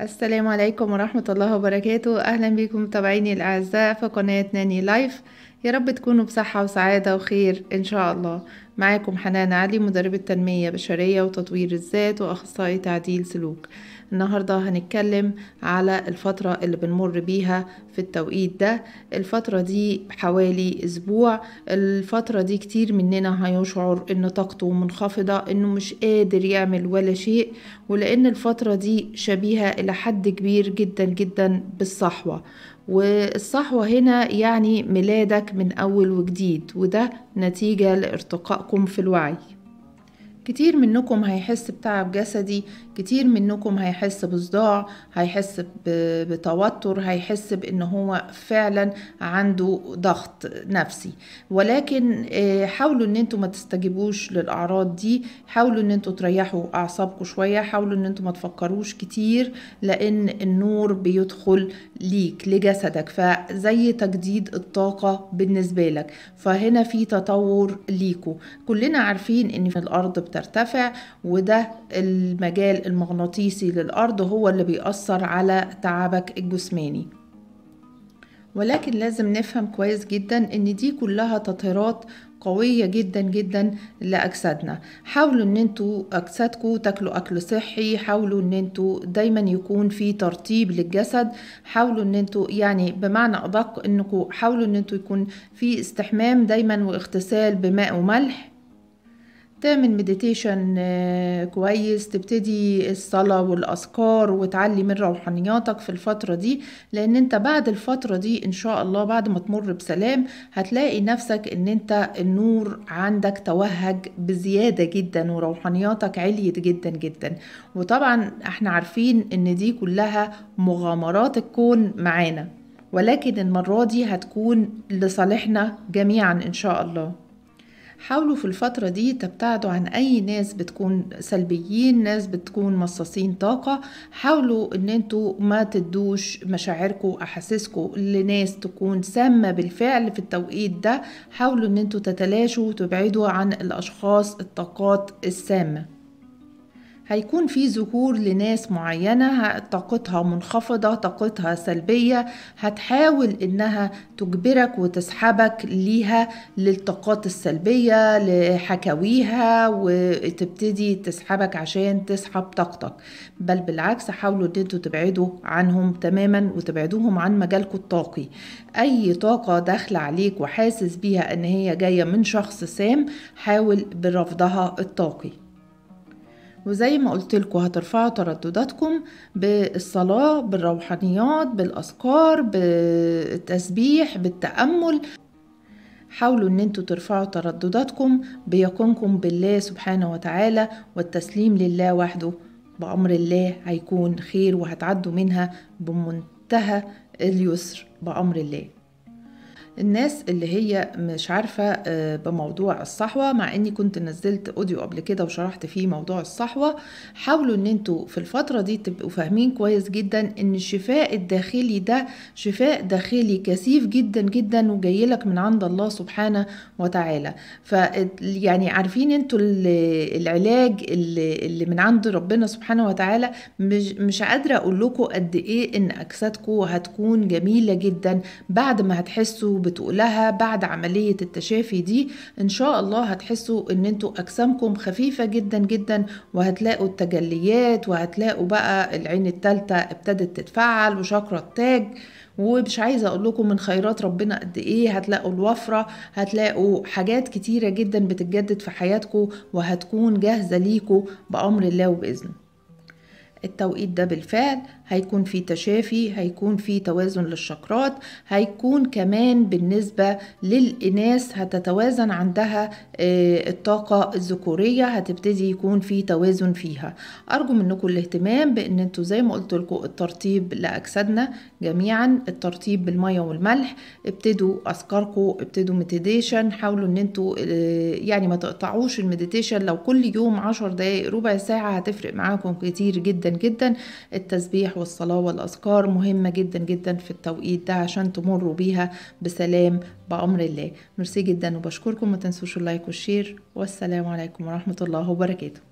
السلام عليكم ورحمة الله وبركاته أهلا بكم متابعيني الأعزاء في قناة ناني لايف يا رب تكونوا بصحة وسعادة وخير إن شاء الله معاكم حنان علي مدربة تنمية بشرية وتطوير الذات وأخصائي تعديل سلوك النهاردة هنتكلم على الفترة اللي بنمر بيها في التوقيت ده الفترة دي حوالي أسبوع الفترة دي كتير مننا هيشعر إن طاقته منخفضة إنه مش قادر يعمل ولا شيء ولأن الفترة دي شبيهة إلى حد كبير جدا جدا بالصحوة والصحوة هنا يعني ميلادك من أول وجديد وده نتيجة لارتقائكم في الوعي كتير منكم هيحس بتعب جسدي كتير منكم هيحس بصداع هيحس بتوتر هيحس بان هو فعلا عنده ضغط نفسي ولكن آه، حاولوا ان انتوا ما تستجيبوش للاعراض دي حاولوا ان انتوا تريحوا اعصابكم شويه حاولوا ان انتوا ما تفكروش كتير لان النور بيدخل ليك لجسدك فزي تجديد الطاقه بالنسبه لك فهنا في تطور ليكوا كلنا عارفين ان الارض بترتفع وده المجال المغناطيسي للأرض هو اللي بيأثر على تعبك الجسماني ولكن لازم نفهم كويس جدا ان دي كلها تطهيرات قوية جدا جدا لأجسادنا حاولوا ان انتوا أجسادكم تاكلوا أكل صحي حاولوا ان انتوا دايما يكون في ترطيب للجسد حاولوا ان انتوا يعني بمعنى أدق انكم حاولوا ان انتوا يكون في استحمام دايما واغتسال بماء وملح تعمل مديتيشن آه، كويس تبتدي الصلاة والأذكار وتعلي من روحانياتك في الفترة دي لأن أنت بعد الفترة دي إن شاء الله بعد ما تمر بسلام هتلاقي نفسك أن أنت النور عندك توهج بزيادة جدا وروحانياتك عليت جدا جدا وطبعا احنا عارفين أن دي كلها مغامرات الكون معانا ولكن المرة دي هتكون لصالحنا جميعا إن شاء الله حاولوا في الفترة دي تبتعدوا عن أي ناس بتكون سلبيين ناس بتكون مصاصين طاقة حاولوا أن انتوا ما تدوش مشاعركم أحاسيسكم لناس تكون سامة بالفعل في التوقيت ده حاولوا أن انتوا تتلاشوا وتبعدوا عن الأشخاص الطاقات السامة هيكون في ظهور لناس معينة طاقتها منخفضة طاقتها سلبية هتحاول انها تجبرك وتسحبك ليها للطاقات السلبية لحكاويها وتبتدي تسحبك عشان تسحب طاقتك بل بالعكس حاولوا ان انتوا تبعدوا عنهم تماما وتبعدوهم عن مجالكم الطاقي اي طاقة داخلة عليك وحاسس بيها ان هي جاية من شخص سام حاول برفضها الطاقي وزي ما قلت لكم هترفعوا تردداتكم بالصلاة بالروحانيات بالأذكار بالتسبيح بالتأمل حاولوا ان انتوا ترفعوا تردداتكم بيقينكم بالله سبحانه وتعالى والتسليم لله وحده بأمر الله هيكون خير وهتعدوا منها بمنتهى اليسر بأمر الله الناس اللي هي مش عارفة آه، بموضوع الصحوة مع اني كنت نزلت اوديو قبل كده وشرحت فيه موضوع الصحوة حاولوا ان انتوا في الفترة دي تبقوا فاهمين كويس جدا ان الشفاء الداخلي ده شفاء داخلي كثيف جدا جدا وجايلك من عند الله سبحانه وتعالى ف يعني عارفين انتوا العلاج اللي من عند ربنا سبحانه وتعالى مش مش قادرة اقول لكم قد ايه ان اجسادكم هتكون جميلة جدا بعد ما هتحسوا بتقولها بعد عملية التشافي دي ان شاء الله هتحسوا ان انتوا اجسامكم خفيفة جدا جدا وهتلاقوا التجليات وهتلاقوا بقى العين التالتة ابتدت تتفعل وشاكرة التاج ومش عايزه اقول لكم من خيرات ربنا قد ايه هتلاقوا الوفره هتلاقوا حاجات كتيره جدا بتتجدد في حياتكم وهتكون جاهزه ليكم بامر الله وباذنه التوقيت ده بالفعل هيكون في تشافي هيكون في توازن للشكرات هيكون كمان بالنسبة للإناث هتتوازن عندها آه، الطاقة الذكورية هتبتدي يكون في توازن فيها أرجو منكم الاهتمام بأن انتوا زي ما قلت لكم الترطيب لأجسادنا جميعا الترطيب بالمية والملح ابتدوا أذكاركم ابتدوا مديتيشن حاولوا ان انتوا آه، يعني ما تقطعوش المديتيشن لو كل يوم عشر دقايق ربع ساعة هتفرق معاكم كتير جدا جدا التسبيح والصلاة والأذكار مهمة جدا جدا في التوقيت ده عشان تمروا بيها بسلام بأمر الله ميرسي جدا وبشكركم ما تنسوش اللايك والشير والسلام عليكم ورحمة الله وبركاته